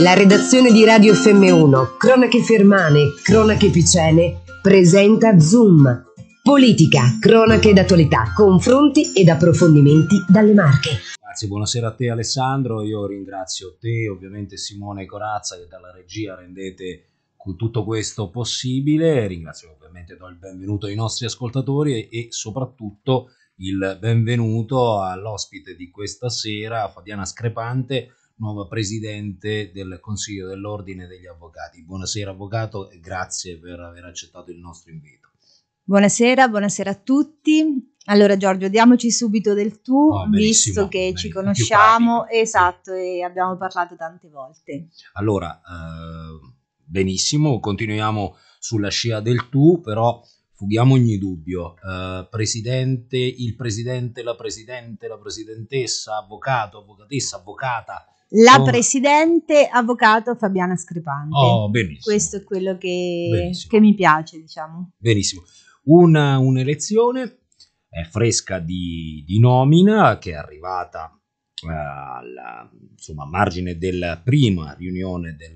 La redazione di Radio FM1, Cronache Fermane, Cronache Picene, presenta Zoom. Politica, cronache d'attualità, confronti ed approfondimenti dalle Marche. Grazie, buonasera a te Alessandro, io ringrazio te, ovviamente Simone Corazza che dalla regia rendete tutto questo possibile, ringrazio ovviamente do il benvenuto ai nostri ascoltatori e, e soprattutto il benvenuto all'ospite di questa sera, Fabiana Screpante, nuova presidente del Consiglio dell'Ordine degli Avvocati. Buonasera avvocato e grazie per aver accettato il nostro invito. Buonasera, buonasera a tutti. Allora Giorgio, diamoci subito del tu, oh, visto che ci conosciamo, esatto, e abbiamo parlato tante volte. Allora, eh, benissimo, continuiamo sulla scia del tu, però fughiamo ogni dubbio. Eh, presidente, il presidente, la presidente, la presidentessa, avvocato, avvocatessa, avvocata, la oh. presidente avvocato Fabiana Scripante. Oh, benissimo. Questo è quello che, che mi piace, diciamo. Benissimo. Una, un'elezione eh, fresca di, di, nomina che è arrivata eh, alla, insomma, a margine della prima riunione del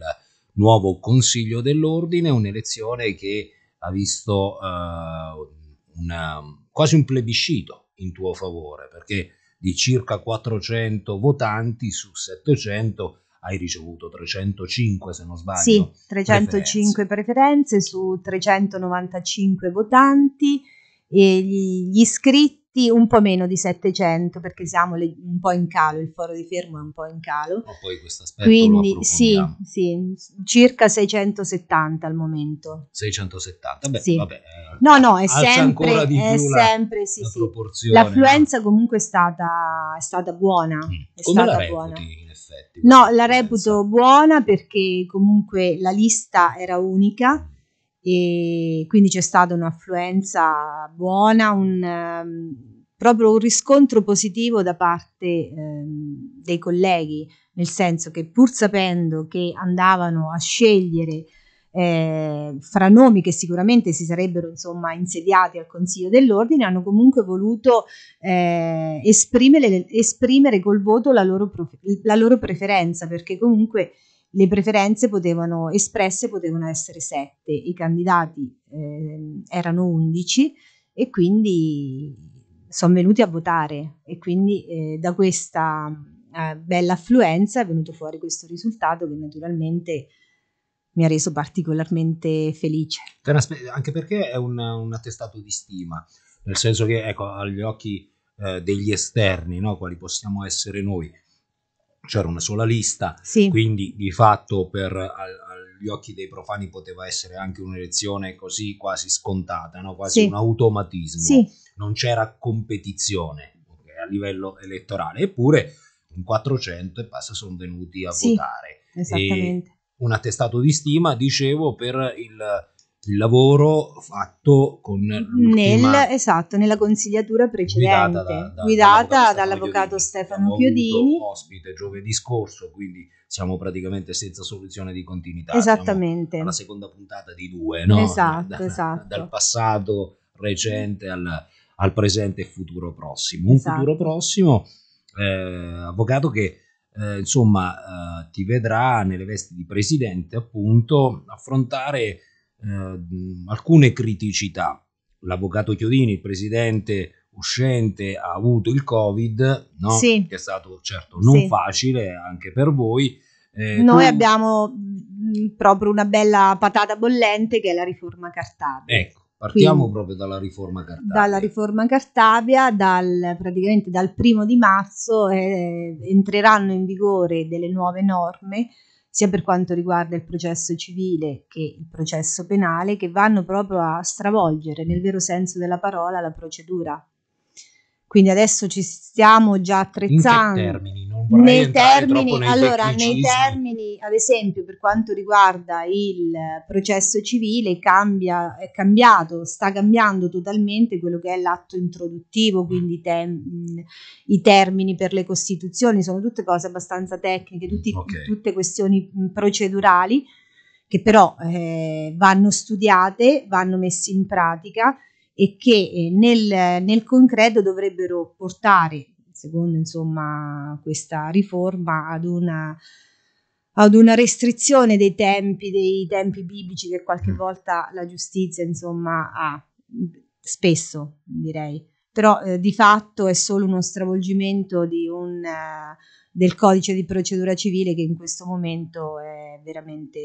nuovo Consiglio dell'Ordine, un'elezione che ha visto eh, una, quasi un plebiscito in tuo favore, perché di circa 400 votanti su 700 hai ricevuto 305 se non sbaglio. Sì, 305 preferenze, preferenze su 395 votanti e gli, iscritti sì, un po' meno di 700 perché siamo le, un po' in calo, il foro di Fermo è un po' in calo. Ma poi questo aspetto Quindi sì, sì, circa 670 al momento. 670, beh, sì. vabbè. Eh, no, no, è sempre, è sempre la, sì, la sì. proporzione. L'affluenza comunque è stata, è stata buona. Mm. È Come stata la buona. in effetti? No, la reputo buona perché comunque la lista era unica e quindi c'è stata un'affluenza buona, un, um, proprio un riscontro positivo da parte ehm, dei colleghi, nel senso che pur sapendo che andavano a scegliere eh, fra nomi che sicuramente si sarebbero insomma insediati al Consiglio dell'Ordine, hanno comunque voluto eh, esprimere, esprimere, col voto la loro, prof- la loro, preferenza, perché comunque le preferenze potevano, espresse potevano essere sette, i candidati eh, erano undici e quindi sono venuti a votare e quindi eh, da questa eh, bella affluenza è venuto fuori questo risultato che naturalmente mi ha reso particolarmente felice. Anche perché è un, un attestato di stima, nel senso che ecco, agli occhi eh, degli esterni, no? quali possiamo essere noi, c'era una sola lista, sì. quindi di fatto per gli occhi dei profani poteva essere anche un'elezione così quasi scontata, no? quasi sì. un automatismo. Sì. Non c'era competizione okay, a livello elettorale, eppure un 400 e passa sono venuti a sì, votare. Esattamente. E un attestato di stima, dicevo, per il, il lavoro fatto con l'ultima... Nel, esatto, nella consigliatura precedente, guidata, da, da, guidata dall'avvocato, dall'avvocato Stefano Chiodini. Ospite giovedì scorso, quindi siamo praticamente senza soluzione di continuità. Esattamente. Siamo alla seconda puntata di due, no? Esatto, da, esatto. Dal passato recente al, al presente e futuro prossimo. Un esatto. futuro prossimo, eh, avvocato, che eh, insomma eh, ti vedrà nelle vesti di presidente appunto affrontare eh, alcune criticità. L'avvocato Chiodini, il presidente uscente ha avuto il Covid, no? sì. che è stato certo non sì. facile anche per voi. Eh, Noi tu... abbiamo mm, proprio una bella patata bollente che è la riforma Cartabia. Ecco, partiamo Quindi, proprio dalla riforma Cartabia. Dalla riforma Cartabia, dal, praticamente dal primo di marzo eh, entreranno in vigore delle nuove norme sia per quanto riguarda il processo civile che il processo penale, che vanno proprio a stravolgere nel vero senso della parola la procedura quindi adesso ci stiamo già attrezzando. In che termini? Non nei termini, nei allora, nei termini, ad esempio, per quanto riguarda il processo civile, cambia, è cambiato, sta cambiando totalmente quello che è l'atto introduttivo, quindi te, mh, i termini per le costituzioni, sono tutte cose abbastanza tecniche, tutti, okay. tutte questioni procedurali che però eh, vanno studiate, vanno messe in pratica e che eh, nel, nel concreto dovrebbero portare, secondo insomma, questa riforma, ad una ad una restrizione dei tempi, dei tempi biblici che qualche mm. volta la giustizia insomma ha, spesso direi, però eh, di fatto è solo uno stravolgimento un, eh, del codice di procedura civile che in questo momento è veramente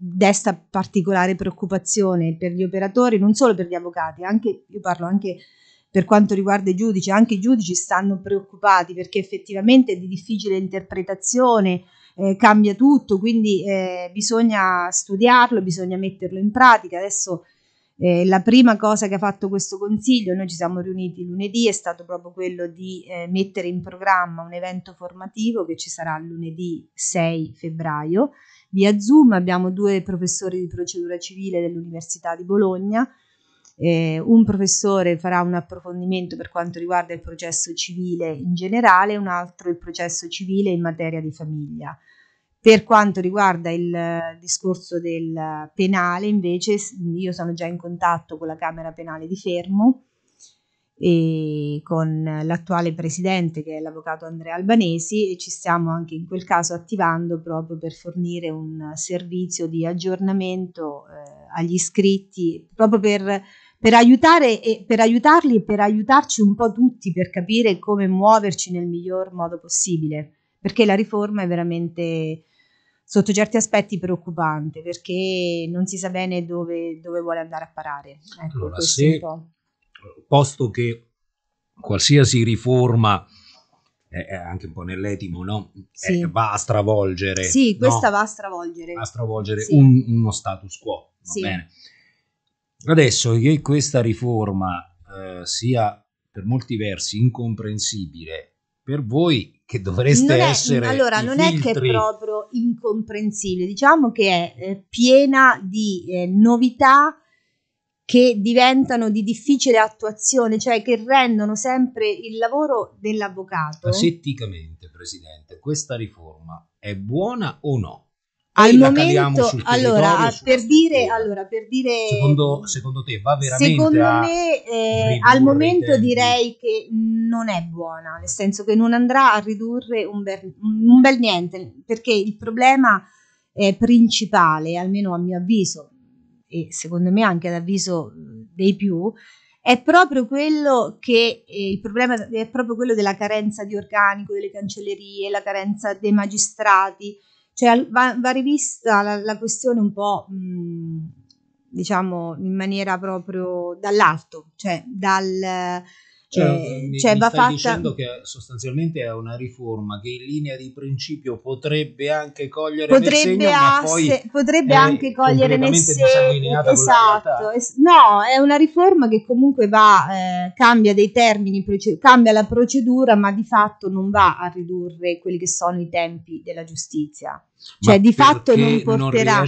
desta particolare preoccupazione per gli operatori, non solo per gli avvocati, anche, io parlo anche per quanto riguarda i giudici, anche i giudici stanno preoccupati perché effettivamente è di difficile interpretazione, eh, cambia tutto, quindi eh, bisogna studiarlo, bisogna metterlo in pratica. Adesso eh, la prima cosa che ha fatto questo consiglio, noi ci siamo riuniti lunedì, è stato proprio quello di eh, mettere in programma un evento formativo che ci sarà lunedì 6 febbraio via Zoom, abbiamo due professori di procedura civile dell'Università di Bologna, eh, un professore farà un approfondimento per quanto riguarda il processo civile in generale, un altro il processo civile in materia di famiglia. Per quanto riguarda il discorso del penale, invece, io sono già in contatto con la Camera Penale di Fermo con l'attuale presidente che è l'avvocato Andrea Albanesi e ci stiamo anche in quel caso attivando proprio per fornire un servizio di aggiornamento eh, agli iscritti proprio per, per, aiutare e, per aiutarli e per aiutarci un po' tutti per capire come muoverci nel miglior modo possibile perché la riforma è veramente sotto certi aspetti preoccupante perché non si sa bene dove, dove vuole andare a parare. Ecco, allora, se, posto che qualsiasi riforma eh, eh, anche un po' nell'etimo, no? Eh, sì. Eh, va a stravolgere. Sì, questa no? va a stravolgere. Va a stravolgere sì. un, uno status quo. Sì. Adesso che questa riforma eh, sia per molti versi incomprensibile per voi che dovreste non è, essere. Allora, non filtri... è che è proprio incomprensibile, diciamo che è eh, piena di novità che diventano di difficile attuazione, cioè che rendono sempre il lavoro dell'avvocato. Setticamente, Presidente, questa riforma è buona o no? Al momento, allora, per dire, allora, per dire, secondo, secondo, te va veramente Secondo me, eh, al momento direi che non è buona, nel senso che non andrà a ridurre un bel, un bel niente, perché il problema eh, principale, almeno a mio avviso, e secondo me anche ad avviso dei più, è proprio quello che eh, il problema è proprio quello della carenza di organico delle cancellerie, la carenza dei magistrati, cioè va, va rivista la, la, questione un po' mh, diciamo in maniera proprio dall'alto, cioè dal cioè, eh, mi, cioè mi va fatta... dicendo che sostanzialmente è una riforma che in linea di principio potrebbe anche cogliere potrebbe nel segno, a, se, potrebbe anche cogliere nel segno. Esatto, no, è una riforma che comunque va, eh, cambia dei termini, cambia la procedura, ma di fatto non va a ridurre quelli che sono i tempi della giustizia. Cioè, ma di fatto non porterà. Non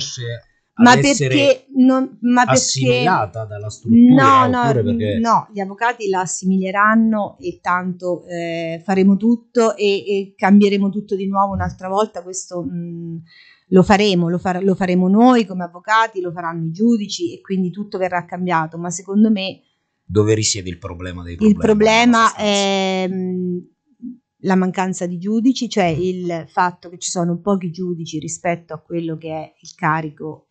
ma perché non, ma perché, dalla struttura no no, perché... Mm, no gli avvocati la assimileranno e tanto eh, faremo tutto e, e, cambieremo tutto di nuovo un'altra volta questo mh, mm, lo faremo lo, far, lo, faremo noi come avvocati lo faranno i giudici e quindi tutto verrà cambiato ma secondo me dove risiede il problema dei problemi il problema è mm, la mancanza di giudici, cioè il fatto che ci sono pochi giudici rispetto a quello che è il carico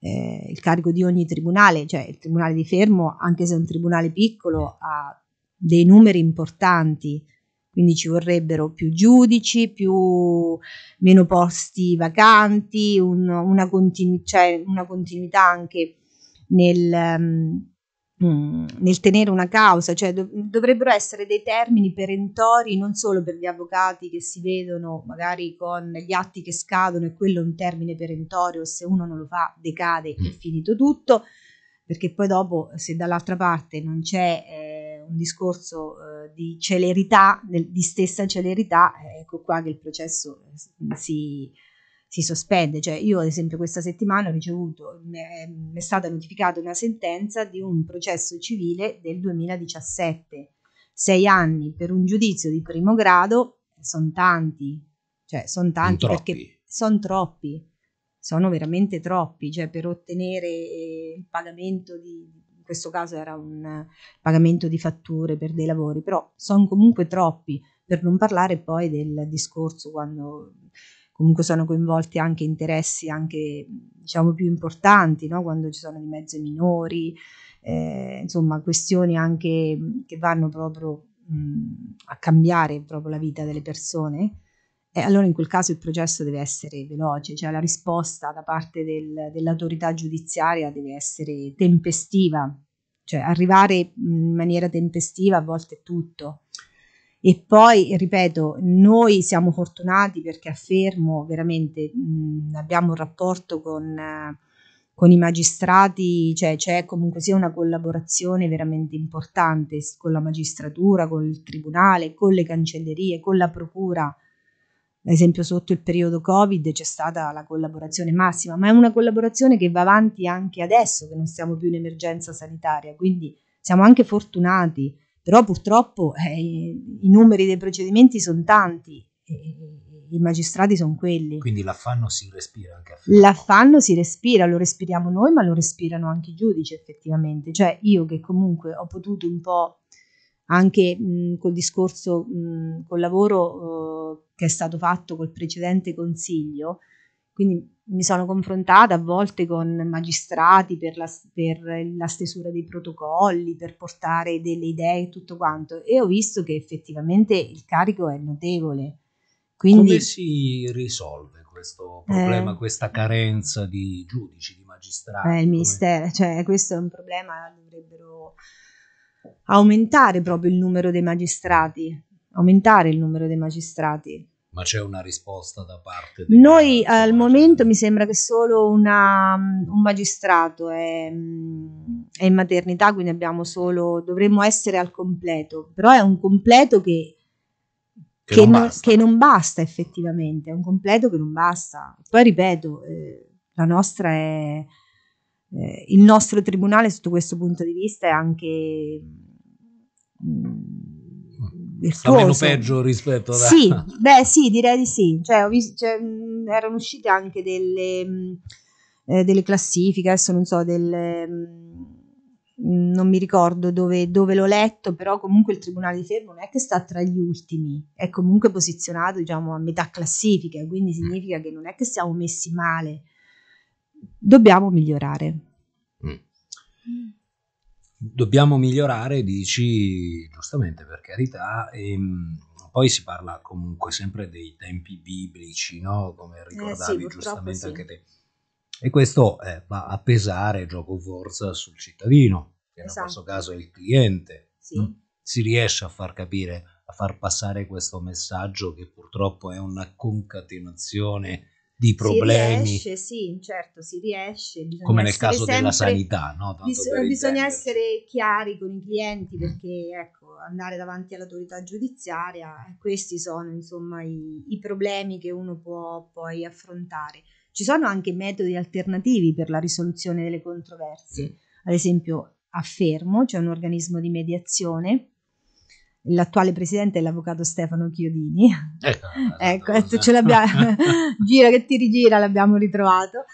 eh, il carico di ogni tribunale, cioè il tribunale di Fermo, anche se è un tribunale piccolo, ha dei numeri importanti, quindi ci vorrebbero più giudici, più, meno posti vacanti, un, una, continu- cioè una continuità anche nel, um, Mm, nel tenere una causa, cioè dov- dovrebbero essere dei termini perentori non solo per gli avvocati che si vedono magari con gli atti che scadono e quello è un termine perentorio, se uno non lo fa decade è mm. finito tutto, perché poi dopo se dall'altra parte non c'è eh, un discorso eh, di celerità, del, di stessa celerità, eh, ecco qua che il processo eh, si si sospende. Cioè io ad esempio questa settimana ho ricevuto, mi è stata notificata una sentenza di un processo civile del 2017, sei anni per un giudizio di primo grado, eh, sono tanti, cioè sono tanti son perché sono troppi, sono veramente troppi, cioè per ottenere eh, il pagamento di, in questo caso era un pagamento di fatture per dei lavori, però sono comunque troppi, per non parlare poi del discorso quando comunque sono coinvolti anche interessi anche diciamo più importanti, no? quando ci sono di mezzo minori, eh, insomma questioni anche che vanno proprio mh, a cambiare proprio la vita delle persone. E allora in quel caso il processo deve essere veloce, cioè la risposta da parte del, dell'autorità giudiziaria deve essere tempestiva, cioè arrivare in maniera tempestiva a volte è tutto. E poi, ripeto, noi siamo fortunati perché a Fermo veramente mh, abbiamo un rapporto con, eh, con i magistrati, cioè c'è comunque sia una collaborazione veramente importante con la magistratura, con il tribunale, con le cancellerie, con la procura. Ad esempio sotto il periodo Covid c'è stata la collaborazione massima, ma è una collaborazione che va avanti anche adesso che non siamo più in emergenza sanitaria, quindi siamo anche fortunati però purtroppo eh, i numeri dei procedimenti sono tanti, i magistrati sono quelli. Quindi l'affanno si respira anche a Fermo. L'affanno si respira, lo respiriamo noi, ma lo respirano anche i giudici effettivamente. Cioè io che comunque ho potuto un po' anche mh, col discorso, mh, col lavoro eh, che è stato fatto col precedente consiglio, quindi mi sono confrontata a volte con magistrati per la, per la stesura dei protocolli, per portare delle idee e tutto quanto e ho visto che effettivamente il carico è notevole. Quindi, Come si risolve questo problema, eh, questa carenza di giudici, di magistrati? Eh, il mistero, cioè questo è un problema, dovrebbero aumentare proprio il numero dei magistrati, aumentare il numero dei magistrati ma c'è una risposta da parte? Noi al momento mi sembra che solo una, mm, un magistrato è, mm, è, in maternità, quindi abbiamo solo, dovremmo essere al completo, però è un completo che, che, non, non, basta. che non, basta. effettivamente, è un completo che non basta. Poi ripeto, eh, la nostra è, eh, il nostro tribunale sotto questo punto di vista è anche... Mh, mm, virtuoso. meno peggio rispetto a... Sì, beh sì, direi di sì. Cioè, visto, cioè, erano uscite anche delle, eh, delle, classifiche, adesso non so, delle, non mi ricordo dove, dove, l'ho letto, però comunque il Tribunale di Fermo non è che sta tra gli ultimi, è comunque posizionato diciamo, a metà classifica, quindi significa che non è che siamo messi male. Dobbiamo migliorare. Mm dobbiamo migliorare, dici giustamente per carità, e ehm, poi si parla comunque sempre dei tempi biblici, no? come ricordavi eh sì, giustamente sì. anche te. E questo eh, va a pesare, gioco forza, sul cittadino, che esatto. in questo esatto. caso è il cliente. Sì. Si riesce a far capire, a far passare questo messaggio che purtroppo è una concatenazione di problemi. Si riesce, sì, certo, si riesce. Come nel caso sempre, della sanità, no? bis- bisogna essere chiari con i clienti perché ecco, andare davanti all'autorità giudiziaria, eh, questi sono insomma i, i problemi che uno può poi affrontare. Ci sono anche metodi alternativi per la risoluzione delle controversie, ad esempio a Fermo c'è un organismo di mediazione l'attuale presidente è l'avvocato Stefano Chiodini. Ecco, esatto, ecco esatto. ce l'abbiamo, gira che ti rigira, l'abbiamo ritrovato.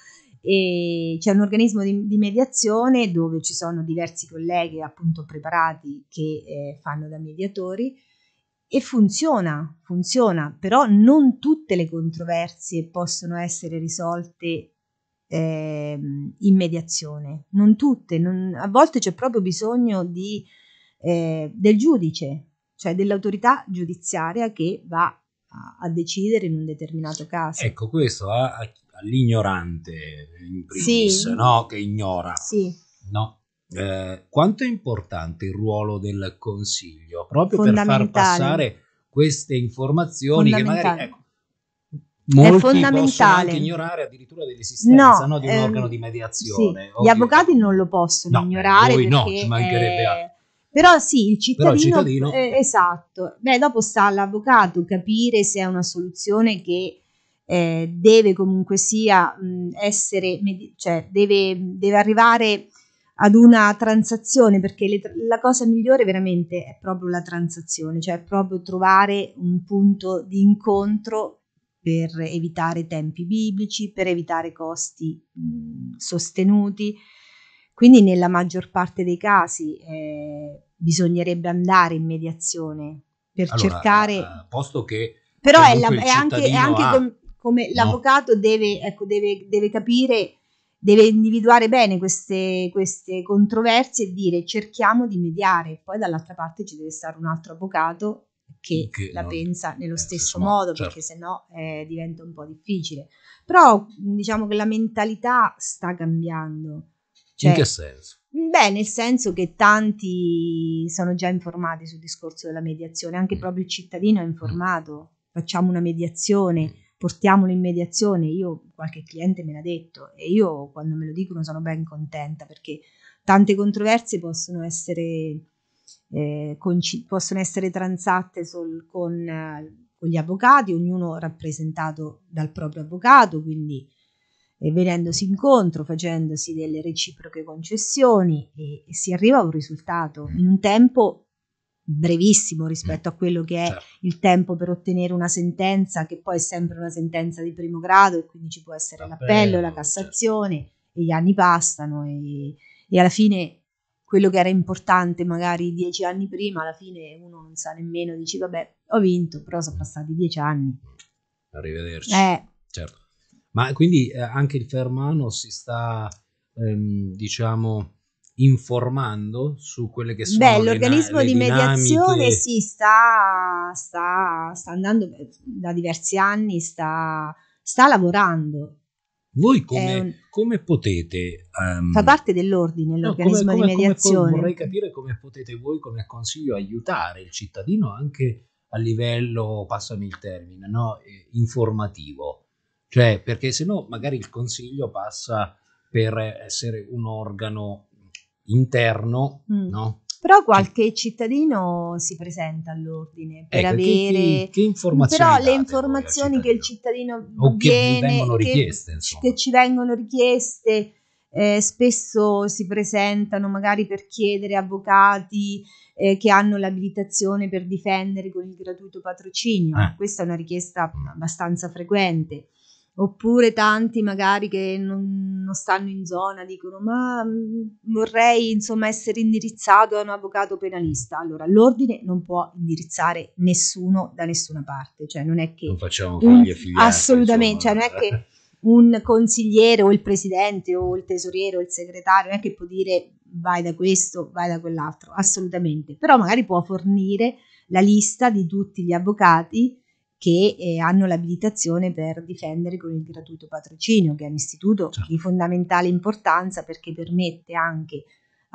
E c'è un organismo di, di, mediazione dove ci sono diversi colleghi appunto preparati che eh, fanno da mediatori e funziona, funziona, però non tutte le controversie possono essere risolte eh, in mediazione, non tutte, non, a volte c'è proprio bisogno di, eh, del giudice cioè dell'autorità giudiziaria che va a, a decidere in un determinato caso. Ecco, questo a, a, all'ignorante, in primis, sì. no? che ignora. Sì. No. Eh, quanto è importante il ruolo del consiglio proprio per far passare queste informazioni che magari ecco, Molti è fondamentale. ignorare addirittura dell'esistenza no, no, di un ehm, organo di mediazione. Sì, gli avvocati non lo possono no, ignorare. Noi eh, no, ci mancherebbe è, altro. Però sì, il cittadino... cittadino... Eh, esatto. Beh, dopo sta all'avvocato capire se è una soluzione che eh, deve comunque sia mh, essere, cioè deve, deve arrivare ad una transazione, perché le, la cosa migliore veramente è proprio la transazione, cioè proprio trovare un punto di incontro per evitare tempi biblici, per evitare costi mh, sostenuti. Quindi nella maggior parte dei casi eh, bisognerebbe andare in mediazione per allora, cercare... Eh, posto che... Però è, la, è, anche, è anche ha... com, come no. l'avvocato deve, ecco, deve, deve, capire, deve individuare bene queste, queste controversie e dire cerchiamo di mediare, poi dall'altra parte ci deve stare un altro avvocato che, che la non, pensa nello stesso, modo, modo certo. perché sennò eh, diventa un po' difficile. Però diciamo che la mentalità sta cambiando. Cioè, In che senso? Beh, nel senso che tanti sono già informati sul discorso della mediazione, anche mm. proprio il cittadino è informato, mm. facciamo una mediazione, mm. portiamolo in mediazione, io qualche cliente me l'ha detto e io quando me lo dicono sono ben contenta perché tante controversie possono essere, eh, conci- possono essere transatte sol- con, eh, con gli avvocati, ognuno rappresentato dal proprio avvocato, quindi eh, venendosi incontro, facendosi delle reciproche concessioni e, e si arriva a un risultato in un tempo brevissimo rispetto a mm, quello che è certo. il tempo per ottenere una sentenza che poi è sempre una sentenza di primo grado e quindi ci può essere l'appello, la certo. Cassazione certo. e gli anni passano e, e, alla fine quello che era importante magari dieci anni prima alla fine uno non sa nemmeno dice vabbè ho vinto però sono passati dieci anni arrivederci eh. certo ma quindi eh, anche il Fermano si sta, ehm, diciamo, informando su quelle che sono Beh, l'organismo le, di mediazione si sta, sta, sta, andando da diversi anni, sta, sta lavorando. Voi come, un... Ehm, come potete... Um... Fa parte dell'ordine l'organismo no, come, come, di mediazione. vorrei capire come potete voi come consiglio aiutare il cittadino anche a livello, passami il termine, no? Eh, informativo. Cioè, perché se no magari il consiglio passa per essere un organo interno, mm. no? Però cioè qualche cittadino si presenta all'ordine per ecco, avere... Che, che informazioni Però le informazioni che il cittadino o viene, che vengono richieste, che, che ci vengono richieste, eh, spesso si presentano magari per chiedere avvocati eh, che hanno l'abilitazione per difendere con il gratuito patrocinio. Eh. Questa è una richiesta mm. abbastanza frequente oppure tanti magari che non, non, stanno in zona dicono ma mm, vorrei insomma essere indirizzato a un avvocato penalista allora l'ordine non può indirizzare nessuno da nessuna parte cioè non è che non facciamo un, affiliati, assolutamente insomma. cioè non è che un consigliere o il presidente o il tesoriere o il segretario non è che può dire vai da questo vai da quell'altro assolutamente però magari può fornire la lista di tutti gli avvocati che eh, hanno l'abilitazione per difendere con il gratuito patrocinio, che è un istituto certo. di fondamentale importanza perché permette anche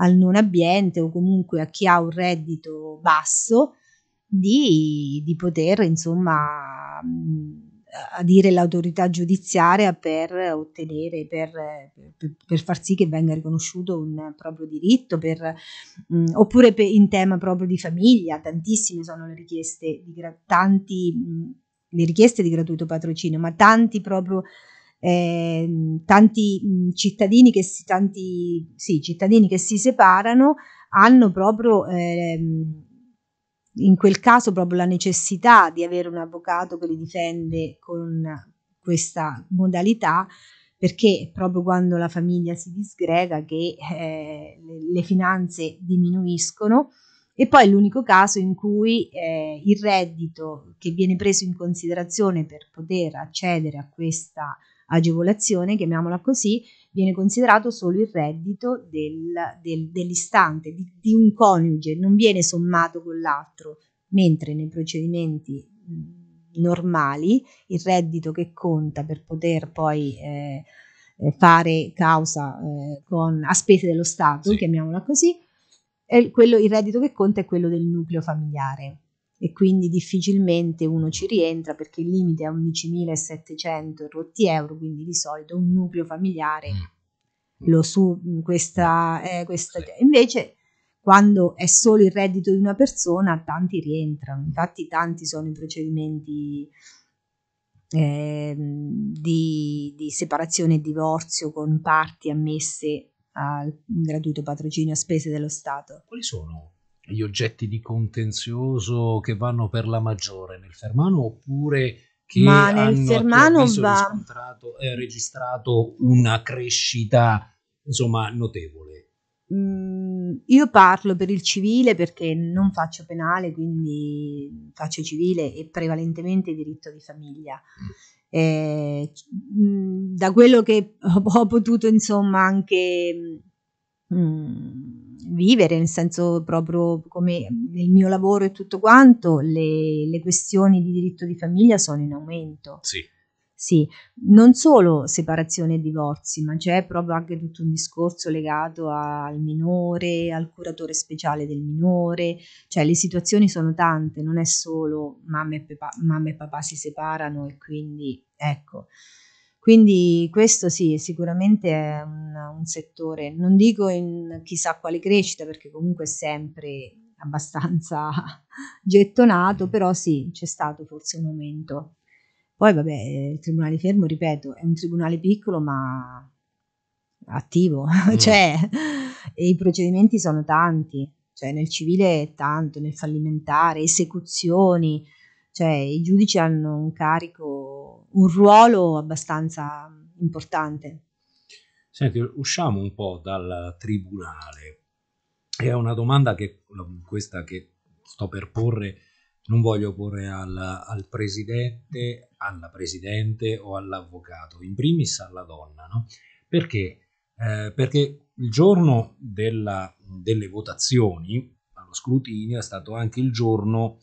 al non abbiente o comunque a chi ha un reddito basso di, di poter insomma mh, a dire l'autorità giudiziaria per ottenere, per, per, per, far sì che venga riconosciuto un proprio diritto, per, mh, mm, oppure in tema proprio di famiglia, tantissime sono le richieste di, tanti, mh, mm, le richieste di gratuito patrocinio, ma tanti proprio... Eh, tanti mh, mm, cittadini, che si, tanti, sì, cittadini che si separano hanno proprio ehm, in quel caso proprio la necessità di avere un avvocato che li difende con questa modalità perché proprio quando la famiglia si disgrega che eh, le finanze diminuiscono e poi l'unico caso in cui eh, il reddito che viene preso in considerazione per poter accedere a questa agevolazione, chiamiamola così, viene considerato solo il reddito del, del, dell'istante, di, di, un coniuge, non viene sommato con l'altro, mentre nei procedimenti normali il reddito che conta per poter poi eh, eh, fare causa eh, con, a spese dello Stato, sì. chiamiamola così, quello, il reddito che conta è quello del nucleo familiare e quindi difficilmente uno ci rientra perché il limite è 11.700 rotti euro, quindi di solito un nucleo familiare mm. lo su mm, questa, eh, questa sì. invece quando è solo il reddito di una persona tanti rientrano, infatti tanti sono i procedimenti eh, di, di, separazione e divorzio con parti ammesse al gratuito patrocinio a spese dello Stato. Quali sono gli oggetti di contenzioso che vanno per la maggiore nel Fermano oppure che Ma nel hanno Fermano va... eh, registrato una crescita insomma notevole? Mm, io parlo per il civile perché non faccio penale, quindi faccio civile e prevalentemente diritto di famiglia. Mm. Eh, mm, da quello che ho, potuto insomma anche mm, vivere, nel senso proprio come nel mio lavoro e tutto quanto, le, le questioni di diritto di famiglia sono in aumento. Sì. Sì, non solo separazione e divorzi, ma c'è proprio anche tutto un discorso legato al minore, al curatore speciale del minore, cioè le situazioni sono tante, non è solo mamma e, papà, mamma e papà si separano e quindi ecco. Quindi questo sì, sicuramente è un, un settore, non dico in chissà quale crescita, perché comunque è sempre abbastanza gettonato, però sì, c'è stato forse un aumento. Poi vabbè, il Tribunale Fermo, ripeto, è un tribunale piccolo ma attivo, mm. cioè i procedimenti sono tanti, cioè nel civile è tanto, nel fallimentare, esecuzioni, cioè i giudici hanno un carico un ruolo abbastanza importante. Senti, usciamo un po' dal tribunale. È una domanda che, questa che sto per porre, non voglio porre al, al presidente, alla presidente o all'avvocato, in primis alla donna, no? Perché? Eh, perché il giorno della, delle votazioni allo scrutinio è stato anche il giorno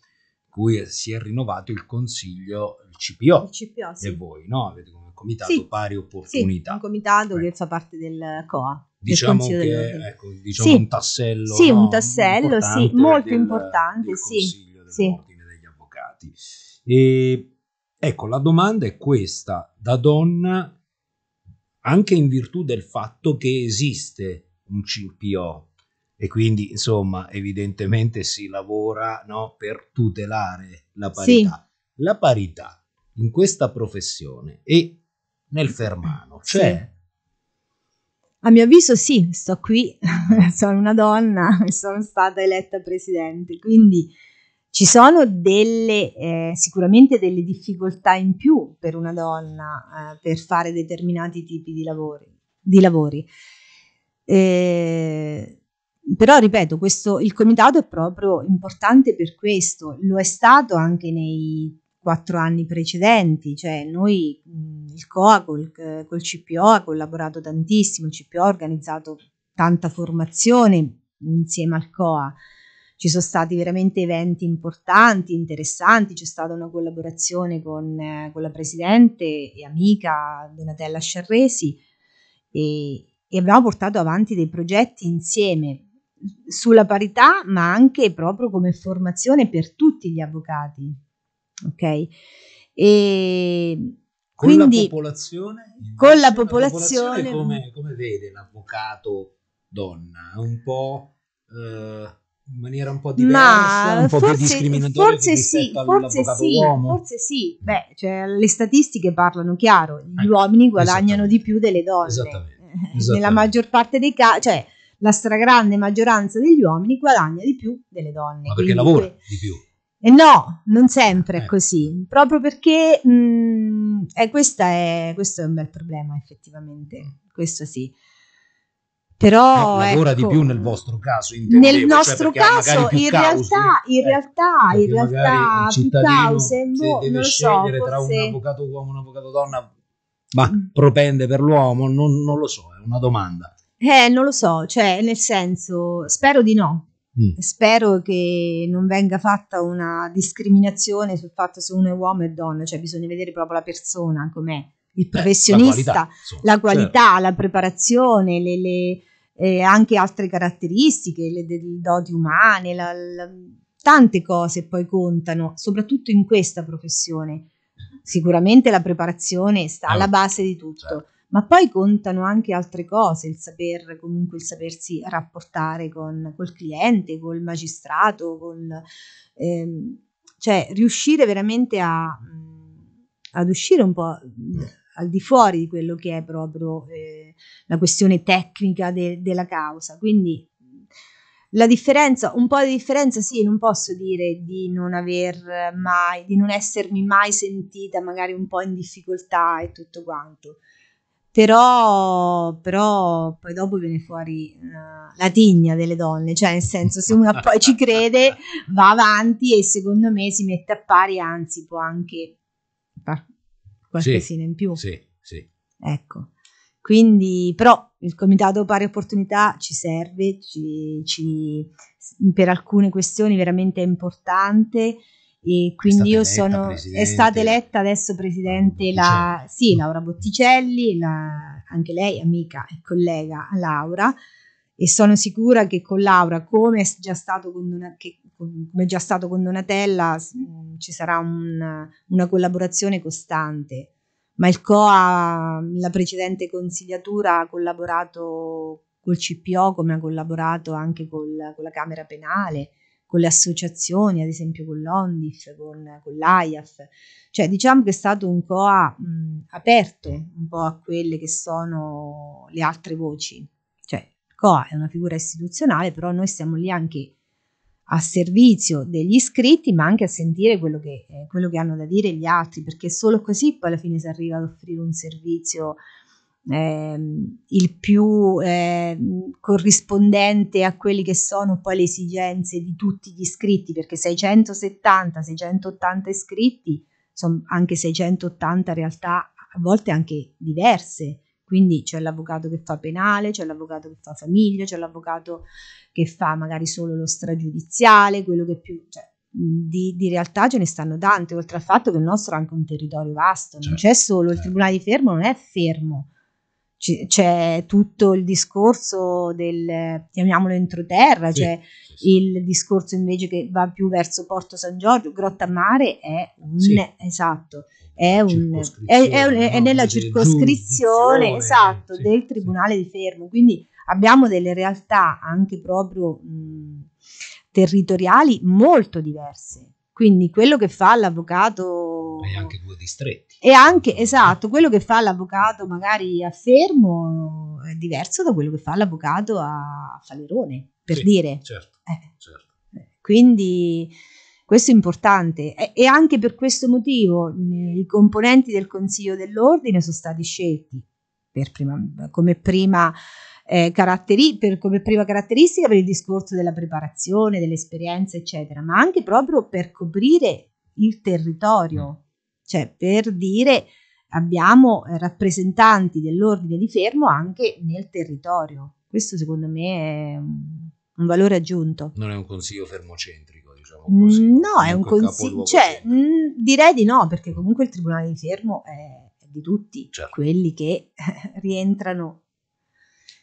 cui si è rinnovato il consiglio, il CPO, il CPO sì. e voi, no? Avete come comitato sì. pari opportunità. Sì, un comitato eh. che fa parte del COA. Diciamo del che, ecco, diciamo sì. un tassello. Sì, un tassello, importante sì, molto del, importante, del sì. dell'ordine degli avvocati. E, ecco, la domanda è questa, da donna, anche in virtù del fatto che esiste un CPO, e quindi insomma evidentemente si lavora no, per tutelare la parità. Sì. La parità in questa professione e nel fermano c'è? Cioè... Sì. A mio avviso sì, sto qui, sono una donna e sono stata eletta presidente, quindi ci sono delle, eh, sicuramente delle difficoltà in più per una donna eh, per fare determinati tipi di lavori. Di lavori. Eh, però ripeto, questo, il comitato è proprio importante per questo, lo è stato anche nei quattro anni precedenti, cioè noi il COA col, col CPO ha collaborato tantissimo, il CPO ha organizzato tanta formazione insieme al COA, ci sono stati veramente eventi importanti, interessanti, c'è stata una collaborazione con, con la presidente e amica Donatella Sciarresi e, e abbiamo portato avanti dei progetti insieme sulla parità, ma anche proprio come formazione per tutti gli avvocati. Ok? E con quindi, la popolazione, con la popolazione, la popolazione come, come, vede l'avvocato donna? Un po' eh, in maniera un po' diversa, ma un po' forse, più discriminatoria forse sì, forse sì, uomo. forse sì. Beh, cioè, le statistiche parlano chiaro, gli eh, uomini guadagnano di più delle donne. Esattamente, esattamente. Nella maggior parte dei casi, cioè la stragrande maggioranza degli uomini guadagna di più delle donne. Ma perché lavora di più? E eh, no, non sempre eh. è così, proprio perché mh, mm, eh, è, è, questo è un bel problema effettivamente, mm. questo sì. Però, eh, lavora ecco, di più ecco, nel vostro caso nel cioè nostro cioè caso in realtà, in eh, realtà eh, in realtà più cause mo, boh, deve non lo scegliere so, tra forse... un avvocato uomo e un avvocato donna ma mm. propende per l'uomo non, non lo so è una domanda eh, non lo so, cioè, nel senso, spero di no. Mm. Spero che non venga fatta una discriminazione sul fatto se uno è uomo e donna, cioè bisogna vedere proprio la persona com'è, il professionista, eh, la qualità, la, qualità certo. la, preparazione, le, le, eh, anche altre caratteristiche, le, le doti umane, la, la, tante cose poi contano, soprattutto in questa professione. Sicuramente la preparazione sta alla certo. base di tutto. Certo ma poi contano anche altre cose, il saper comunque il sapersi rapportare con col cliente, col magistrato, col, ehm, cioè riuscire veramente a, ad uscire un po' al di fuori di quello che è proprio eh, la questione tecnica de, della causa. Quindi la differenza, un po' di differenza sì, non posso dire di non aver mai, di non essermi mai sentita magari un po' in difficoltà e tutto quanto però, però poi dopo viene fuori uh, la tigna delle donne, cioè nel senso se una poi ci crede va avanti e secondo me si mette a pari, anzi può anche fare qualcosina sì, in più. Sì, sì. Ecco, quindi però il Comitato Pari Opportunità ci serve, ci, ci, per alcune questioni veramente è importante e quindi io sono è stata eletta adesso presidente la, sì, Laura Botticelli, la, anche lei amica e collega Laura e sono sicura che con Laura, come è già stato con, Don, che, come è già stato con Donatella, mh, ci sarà un, una collaborazione costante. Ma il COA, la precedente consigliatura, ha collaborato col CPO, come ha collaborato anche col, con la Camera Penale con le associazioni, ad esempio con l'ONDIF, con, con l'AIAF, cioè diciamo che è stato un COA mh, aperto un po' a quelle che sono le altre voci, cioè il COA è una figura istituzionale, però noi siamo lì anche a servizio degli iscritti, ma anche a sentire quello che, eh, quello che hanno da dire gli altri, perché solo così poi alla fine si arriva ad offrire un servizio eh, il più eh, corrispondente a quelle che sono poi le esigenze di tutti gli iscritti, perché 670, 680 iscritti sono anche 680 realtà a volte anche diverse. Quindi c'è l'avvocato che fa penale, c'è l'avvocato che fa famiglia, c'è l'avvocato che fa magari solo lo stragiudiziale, quello che più. Cioè, di, di, realtà ce ne stanno tante, oltre al fatto che il nostro è anche un territorio vasto, non certo, c'è solo certo. il tribunale di fermo, non è fermo, c'è tutto il discorso del, chiamiamolo entroterra, sì. cioè il discorso invece che va più verso Porto San Giorgio, Grotta Mare è un, sì. esatto, è, un, è, è, no? è nella circoscrizione esatto, sì. del Tribunale di Fermo, quindi abbiamo delle realtà anche proprio mh, territoriali molto diverse, quindi quello che fa l'avvocato più... Hai anche due distretti. E anche, esatto, quello che fa l'avvocato magari a Fermo eh, è diverso da quello che fa l'avvocato a Falerone, per sì, dire. Certo, eh. certo. Eh, quindi questo è importante e, e anche per questo motivo mm, i componenti del Consiglio dell'Ordine sono stati scelti prima, come prima eh, caratteri- per, come prima caratteristica per il discorso della preparazione, dell'esperienza, eccetera, ma anche proprio per coprire il territorio cioè, per dire, abbiamo eh, rappresentanti dell'ordine di fermo anche nel territorio. Questo secondo me è un valore aggiunto. Non è un consiglio fermocentrico, diciamo mm, così. No, è un consiglio, cioè, mh, mm, direi di no, perché comunque il tribunale di fermo è di tutti certo. quelli che rientrano.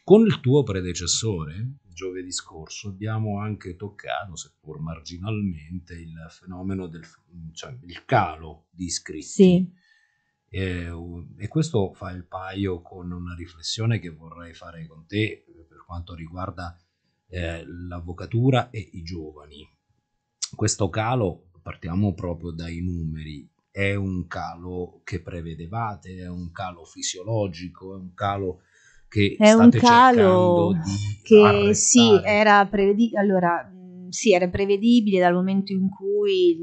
Con il tuo predecessore giovedì scorso abbiamo anche toccato, seppur marginalmente, il fenomeno del cioè il calo di iscritti. Sì. E, e questo fa il paio con una riflessione che vorrei fare con te eh, per quanto riguarda eh, l'avvocatura e i giovani. Questo calo, partiamo proprio dai numeri, è un calo che prevedevate, è un calo fisiologico, è un calo che è un calo che arrestare. sì era prevedibile allora sì era prevedibile dal momento in cui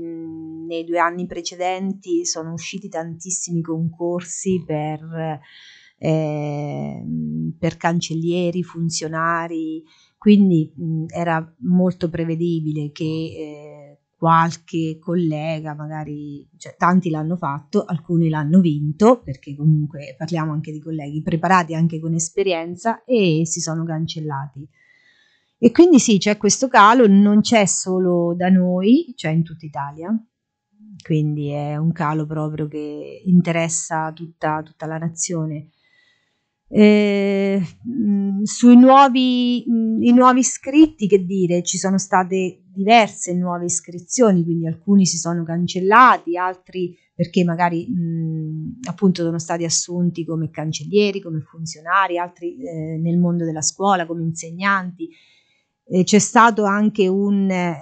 nei due anni precedenti sono usciti tantissimi concorsi mm. per, eh, per cancellieri funzionari quindi mh, era molto prevedibile che mm. eh, qualche collega, magari cioè, tanti l'hanno fatto, alcuni l'hanno vinto, perché comunque parliamo anche di colleghi preparati anche con esperienza e si sono cancellati. E quindi sì, c'è questo calo, non c'è solo da noi, c'è in tutta Italia, quindi è un calo proprio che interessa tutta, tutta la nazione. Eh, mm, sui nuovi, mh, mm, i nuovi iscritti, che dire, ci sono state diverse nuove iscrizioni, quindi alcuni si sono cancellati, altri perché magari mh, mm, appunto sono stati assunti come cancellieri, come funzionari, altri eh, nel mondo della scuola, come insegnanti. Eh, c'è stato anche un eh,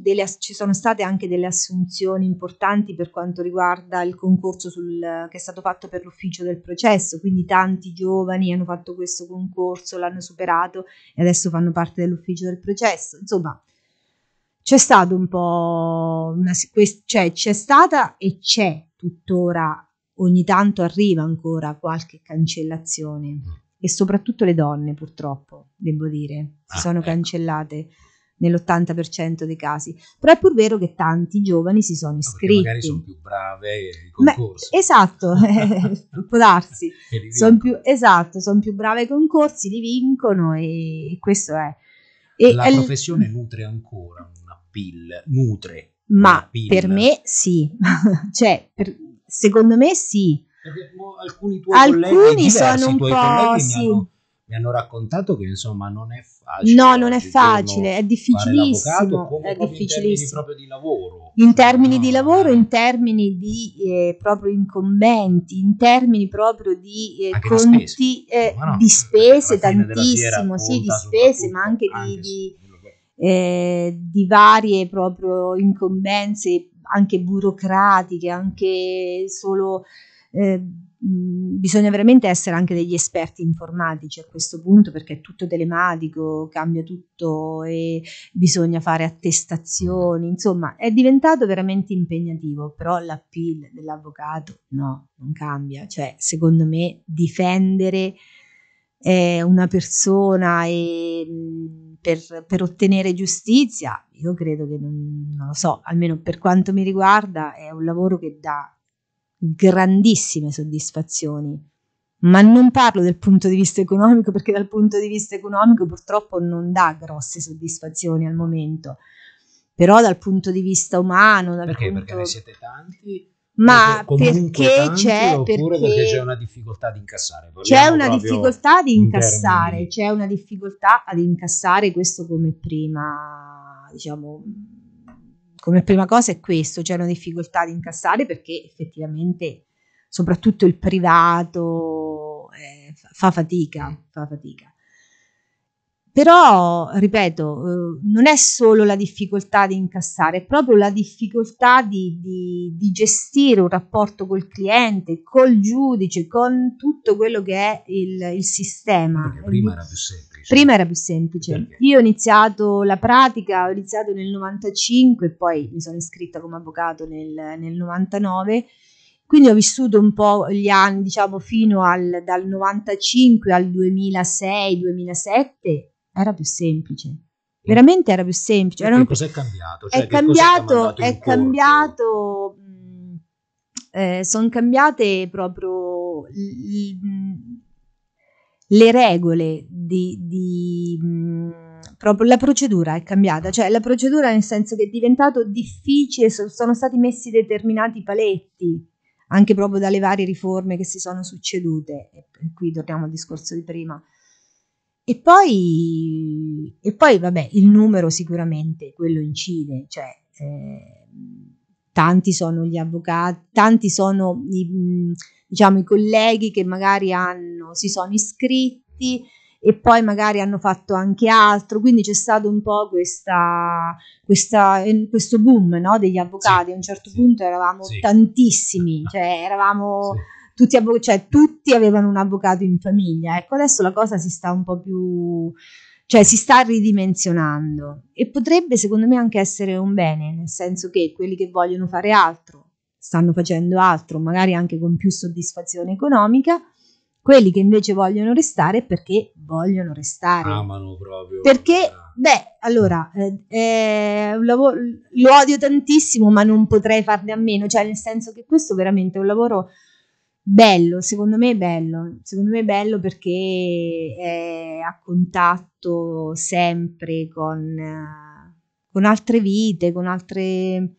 delle, ci sono state anche delle assunzioni importanti per quanto riguarda il concorso sul, che è stato fatto per l'ufficio del processo, quindi tanti giovani hanno fatto questo concorso, l'hanno superato e adesso fanno parte dell'ufficio del processo. Insomma, c'è stato un po' una, cioè, c'è stata e c'è tuttora, ogni tanto arriva ancora qualche cancellazione mm. e soprattutto le donne purtroppo, devo dire, ah, sono ecco. cancellate nell'80% dei casi, però è pur vero che tanti giovani si sono iscritti. No, magari sono più brave ai concorsi. Beh, esatto, eh, può darsi. Son più, esatto, sono più brave ai concorsi, li vincono e questo è. E La è professione l- nutre ancora una pill, nutre. Ma per me sì, cioè per, secondo me sì. Perché alcuni tuoi alcuni colleghi, diversi, sono un po', colleghi sì. mi hanno mi hanno raccontato che insomma non è facile. No, non è facile, è difficilissimo. Come è difficilissimo. in termini di lavoro. In termini ah. di lavoro, in termini di eh, proprio incombenti, in termini proprio di eh, conti, eh, no, di eh, spese tantissimo, sì, di spese, ma anche, anche di, di, eh, di varie proprio incombenze anche burocratiche, anche solo... Eh, bisogna veramente essere anche degli esperti informatici a questo punto perché è tutto telematico, cambia tutto e bisogna fare attestazioni, insomma è diventato veramente impegnativo, però l'appeal dell'avvocato no, non cambia, cioè secondo me difendere eh, una persona e... per, per, ottenere giustizia, io credo che non, non, lo so, almeno per quanto mi riguarda, è un lavoro che dà grandissime soddisfazioni, ma non parlo del punto di vista economico perché dal punto di vista economico purtroppo non dà grosse soddisfazioni al momento, però dal punto di vista umano... perché? Punto... Perché ne siete tanti? ma perché, tanti, c'è, perché, perché c'è una difficoltà di incassare c'è una difficoltà di incassare in c'è una difficoltà ad incassare questo come prima diciamo come prima cosa è questo, c'è una difficoltà di incassare perché effettivamente soprattutto il privato eh, fa fatica, mm. fa fatica. Però, ripeto, eh, non è solo la difficoltà di incassare, è proprio la difficoltà di, di, di gestire un rapporto col cliente, col giudice, con tutto quello che è il, il sistema. Perché prima era più semplice. Prima era più semplice. Perché? Io ho iniziato la pratica, ho iniziato nel 95, poi mi sono iscritta come avvocato nel, nel 99. Quindi ho vissuto un po' gli anni, diciamo, fino al 95 al 2006-2007 era più semplice. Mm. Veramente era più semplice. Era un... Cos'è cambiato? Cioè, è cambiato, è cambiato, mm, eh, sono cambiate proprio mm, le regole di, di proprio la procedura è cambiata, cioè la procedura nel senso che è diventato difficile, sono stati messi determinati paletti anche proprio dalle varie riforme che si sono succedute, e qui torniamo al discorso di prima. E poi, e poi vabbè, il numero sicuramente quello incide, cioè eh, tanti sono gli avvocati, tanti sono i diciamo, i colleghi che magari hanno, si sono iscritti e poi magari hanno fatto anche altro, quindi c'è stato un po' questa, questa, eh, questo boom no, degli avvocati, sì, a un certo sì, punto eravamo sì. tantissimi, cioè eravamo tutti, avvo- cioè tutti avevano un avvocato in famiglia, ecco adesso la cosa si sta un po' più cioè si sta ridimensionando e potrebbe secondo me anche essere un bene, nel senso che quelli che vogliono fare altro stanno facendo altro, magari anche con più soddisfazione economica, quelli che invece vogliono restare perché vogliono restare. Amano proprio. Perché, beh, allora, eh, eh, un lavoro, lo odio tantissimo, ma non potrei farne a meno, cioè nel senso che questo veramente è un lavoro bello, secondo me è bello, secondo me è bello perché è a contatto sempre con, eh, con altre vite, con altre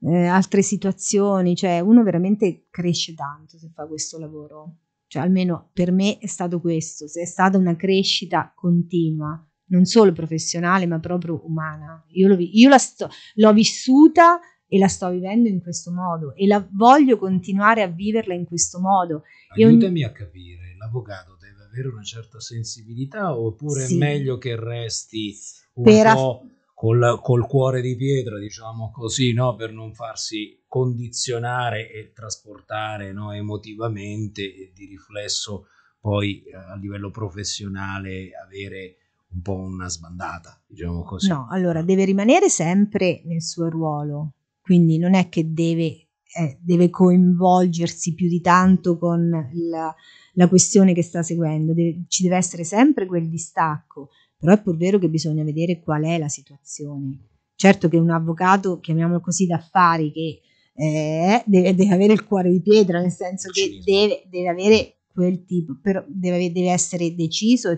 eh, altre situazioni, cioè uno veramente cresce tanto se fa questo lavoro, cioè almeno per me è stato questo, è stata una crescita continua, non solo professionale ma proprio umana. Io, lo, io la sto, l'ho vissuta e la sto vivendo in questo modo e la voglio continuare a viverla in questo modo. Aiutami ogni... a capire, l'avvocato deve avere una certa sensibilità oppure sì. è meglio che resti un per po' col, col cuore di pietra, diciamo così, no? per non farsi condizionare e trasportare no? emotivamente e di riflesso poi eh, a livello professionale avere un po' una sbandata, diciamo così. No, allora ah. deve rimanere sempre nel suo ruolo, quindi non è che deve, eh, deve coinvolgersi più di tanto con la, la questione che sta seguendo, deve, ci deve essere sempre quel distacco, però è pur vero che bisogna vedere qual è la situazione. Certo che un avvocato, chiamiamolo così, d'affari, che eh, deve, deve, avere il cuore di pietra, nel senso che deve, deve avere quel tipo, però deve, deve essere deciso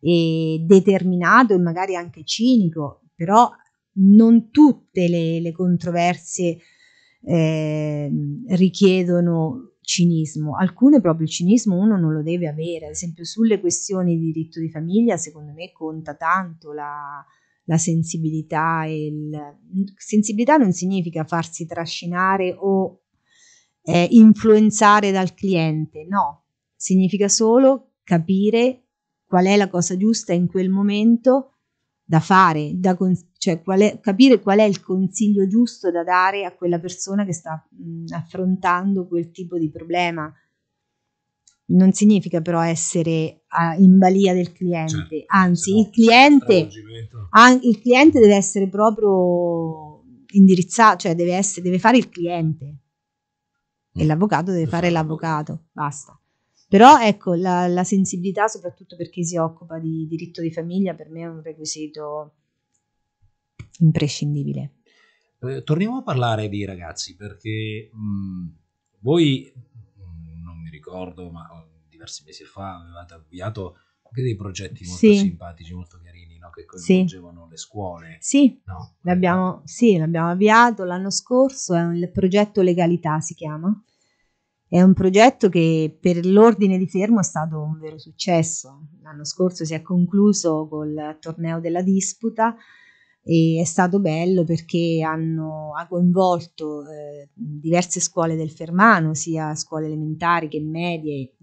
e, determinato e magari anche cinico, però non tutte le, le controversie eh, richiedono cinismo, alcune proprio il cinismo uno non lo deve avere, ad esempio sulle questioni di diritto di famiglia secondo me conta tanto la, la sensibilità, il, sensibilità non significa farsi trascinare o eh, influenzare dal cliente, no, significa solo capire qual è la cosa giusta in quel momento da fare, da cons- cioè qual è, capire qual è il consiglio giusto da dare a quella persona che sta mh, mm, affrontando quel tipo di problema. Non significa però essere uh, in balia del cliente, cioè, anzi no, il, cliente, an- il cliente deve essere proprio indirizzato, cioè deve, essere, deve fare il cliente mm. e l'avvocato deve per fare l'avvocato, basta. Però ecco, la, la sensibilità, soprattutto per chi si occupa di diritto di famiglia, per me è un requisito imprescindibile. Eh, torniamo a parlare di ragazzi, perché mh, voi, non mi ricordo, ma oh, diversi mesi fa avevate avviato anche dei progetti molto sì. simpatici, molto carini, no? che coinvolgevano sì. le scuole. Sì. No? L'abbiamo, sì, l'abbiamo avviato l'anno scorso, è un, il progetto Legalità si chiama è un progetto che per l'Ordine di Fermo è stato un vero successo. L'anno scorso si è concluso col torneo della disputa e è stato bello perché hanno, ha coinvolto eh, diverse scuole del Fermano, sia scuole elementari che medie,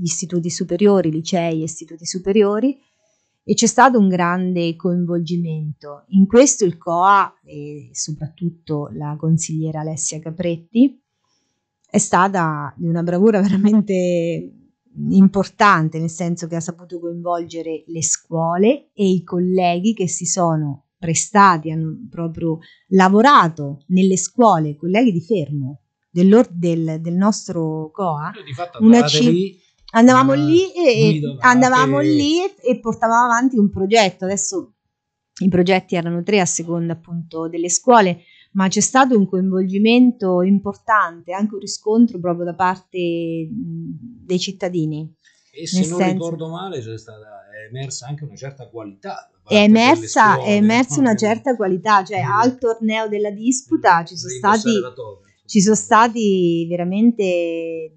istituti superiori, licei e istituti superiori e c'è stato un grande coinvolgimento. In questo il COA e soprattutto la consigliera Alessia Capretti è stata di una bravura veramente importante, nel senso che ha saputo coinvolgere le scuole e i colleghi che si sono prestati, hanno proprio lavorato nelle scuole, colleghi di fermo del, del, nostro COA. Una c- andavamo lì, e, andavamo lì e, e portavamo avanti un progetto. Adesso i progetti erano tre a seconda appunto delle scuole ma c'è stato un coinvolgimento importante, anche un riscontro proprio da parte dei cittadini. E se Nel non senso... ricordo male stata, è emersa anche una certa qualità. È emersa, è emersa una certa qualità, cioè quindi, al torneo della disputa quindi, mm, ci sono, stati, ci sono stati veramente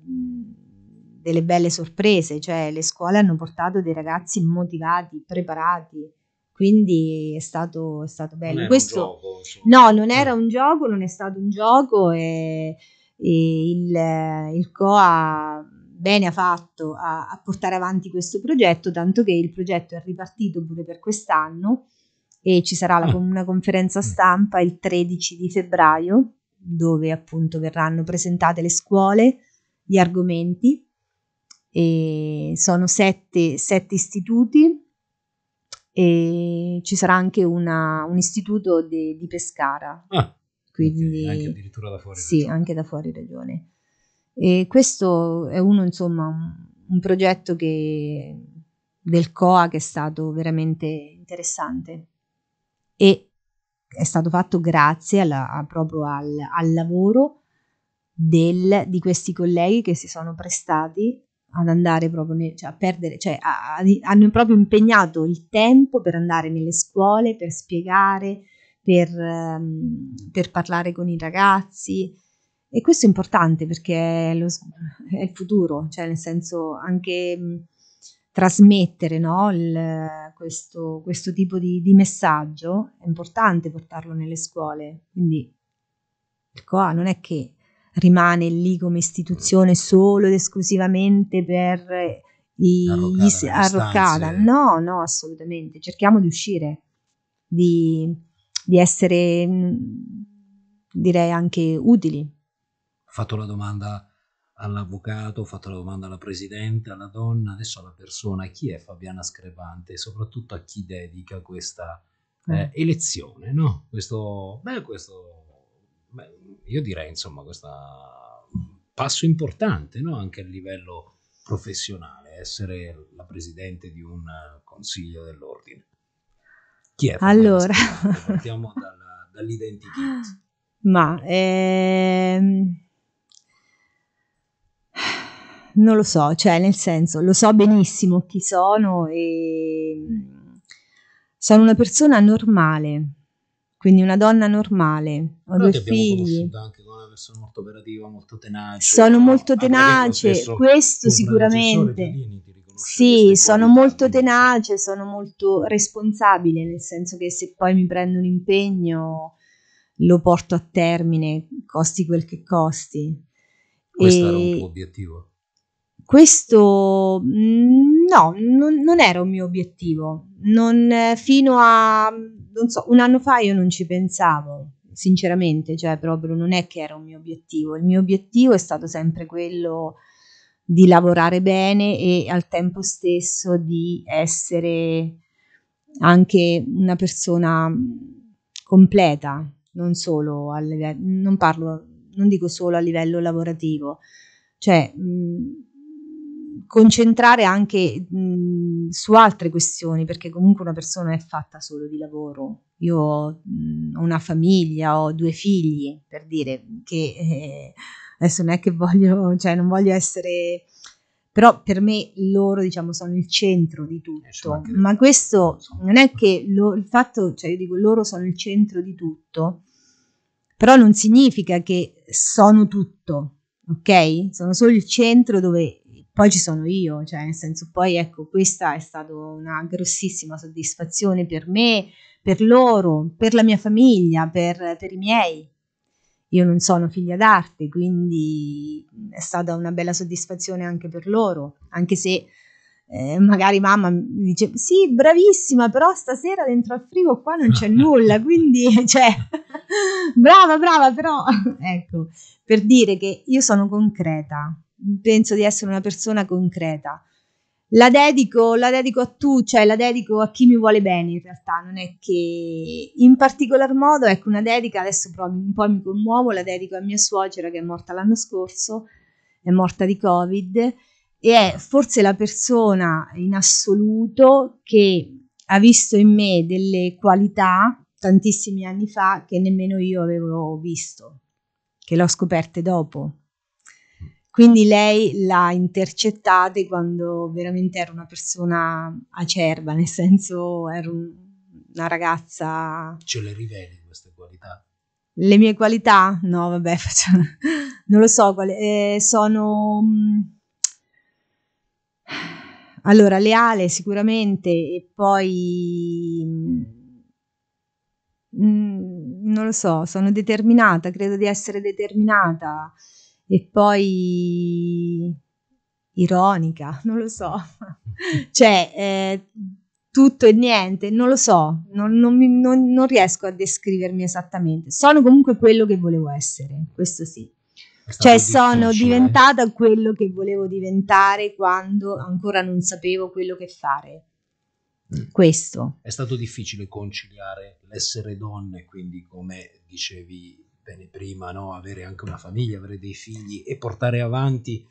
delle belle sorprese, cioè le scuole hanno portato dei ragazzi motivati, preparati, quindi è stato, è stato bello. Questo, gioco, no, non era un gioco, non è stato un gioco e, e il, il COA bene ha fatto a, a, portare avanti questo progetto, tanto che il progetto è ripartito pure per quest'anno e ci sarà la, mm. una conferenza mm. stampa il 13 di febbraio dove appunto verranno presentate le scuole, gli argomenti. E sono sette, sette istituti e ci sarà anche una, un istituto de, di Pescara. Ah, quindi, anche addirittura da fuori Sì, regione. anche da fuori regione. E questo è uno, insomma, un, un progetto che, del COA che è stato veramente interessante e è stato fatto grazie alla, a, proprio al, al lavoro del, di questi colleghi che si sono prestati ad andare proprio nel, cioè a perdere, cioè a, a, hanno proprio impegnato il tempo per andare nelle scuole, per spiegare, per, um, per parlare con i ragazzi. E questo è importante perché è, lo, è il futuro, cioè nel senso anche mh, trasmettere no, il, questo, questo, tipo di, di, messaggio è importante portarlo nelle scuole. Quindi il COA ecco, ah, non è che rimane lì come istituzione solo ed esclusivamente per eh, i, gli, arroccata. no no assolutamente cerchiamo di uscire di, di essere mm, direi anche utili ho fatto la domanda all'avvocato, ho fatto la domanda alla presidente, alla donna, adesso alla persona, chi è Fabiana Screpante e soprattutto a chi dedica questa eh. eh, elezione, no? Questo, beh, questo beh, io direi insomma questo passo importante no? anche a livello professionale, essere la presidente di un consiglio dell'ordine. Chi è? Allora, partiamo dalla, dall'identikit. Ma ehm, non lo so, cioè nel senso, lo so benissimo chi sono e mm, sono una persona normale quindi una donna normale, ho Però due figli. anche con una persona molto operativa, molto tenace. Sono molto tenace, questo sicuramente. Sì, sono molto tenace, sono molto responsabile, nel senso che se poi mi prendo un impegno lo porto a termine, costi quel che costi. Questo e... era un tuo obiettivo? Questo mm, no, non, non era un mio obiettivo. Non, eh, fino a non so, un anno fa io non ci pensavo, sinceramente, cioè proprio non è che era un mio obiettivo, il mio obiettivo è stato sempre quello di lavorare bene e al tempo stesso di essere anche una persona completa, non solo a livello, non parlo, non dico solo a livello lavorativo, cioè mh, concentrare anche mh, su altre questioni, perché comunque una persona è fatta solo di lavoro. Io ho mh, una famiglia, ho due figli, per dire che eh, adesso non è che voglio, cioè non voglio essere però per me loro diciamo sono il centro di tutto ma questo non è che lo, il fatto cioè io dico loro sono il centro di tutto però non significa che sono tutto ok sono solo il centro dove poi ci sono io, cioè nel senso poi ecco questa è stata una grossissima soddisfazione per me, per loro, per la mia famiglia, per, per i miei. Io non sono figlia d'arte, quindi è stata una bella soddisfazione anche per loro, anche se eh, magari mamma mi dice sì bravissima però stasera dentro al frigo qua non c'è nulla quindi cioè brava brava però ecco per dire che io sono concreta penso di essere una persona concreta. La dedico, la dedico a tu, cioè la dedico a chi mi vuole bene in realtà, non è che in particolar modo, ecco una dedica, adesso proprio un po' mi commuovo, la dedico a mia suocera che è morta l'anno scorso, è morta di Covid e è forse la persona in assoluto che ha visto in me delle qualità tantissimi anni fa che nemmeno io avevo visto, che l'ho scoperte dopo. Quindi lei l'ha intercettate quando veramente era una persona acerba, nel senso era un, una ragazza... Ce le riveli queste qualità? Le mie qualità? No, vabbè, faccio... non lo so, quali... eh, sono... Mm, allora, leale sicuramente e poi... Mm, mm, non lo so, sono determinata, credo di essere determinata e poi ironica, non lo so, cioè eh, tutto e niente, non lo so, non, non, mi, non, non, riesco a descrivermi esattamente, sono comunque quello che volevo essere, questo sì. Cioè sono eh. diventata quello che volevo diventare quando ancora non sapevo quello che fare. Mm. Questo. È stato difficile conciliare l'essere donne, quindi come dicevi bene prima no? avere anche una famiglia, avere dei figli e portare avanti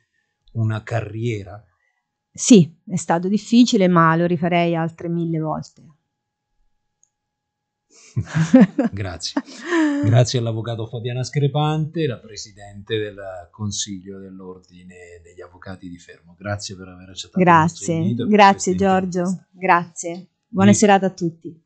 una carriera? Sì, è stato difficile, ma lo rifarei altre mille volte. Grazie. Grazie all'avvocato Fabiana Screpante, la presidente del Consiglio dell'Ordine degli Avvocati di Fermo. Grazie per aver accettato Grazie. il nostro invito. Grazie Giorgio. Grazie. Buona Mi... serata a tutti.